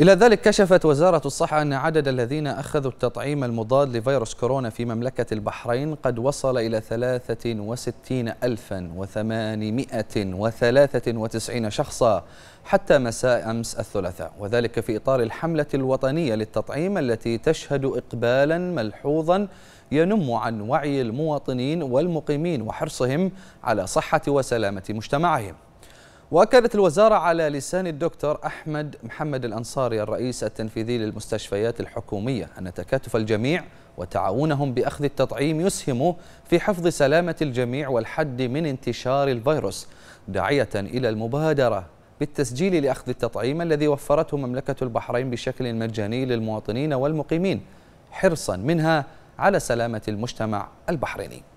إلى ذلك كشفت وزارة الصحة أن عدد الذين أخذوا التطعيم المضاد لفيروس كورونا في مملكة البحرين قد وصل إلى 63893 شخصا حتى مساء أمس الثلاثاء وذلك في إطار الحملة الوطنية للتطعيم التي تشهد إقبالا ملحوظا ينم عن وعي المواطنين والمقيمين وحرصهم على صحة وسلامة مجتمعهم واكدت الوزاره على لسان الدكتور احمد محمد الانصاري الرئيس التنفيذي للمستشفيات الحكوميه ان تكاتف الجميع وتعاونهم باخذ التطعيم يسهم في حفظ سلامه الجميع والحد من انتشار الفيروس داعيه الى المبادره بالتسجيل لاخذ التطعيم الذي وفرته مملكه البحرين بشكل مجاني للمواطنين والمقيمين حرصا منها على سلامه المجتمع البحريني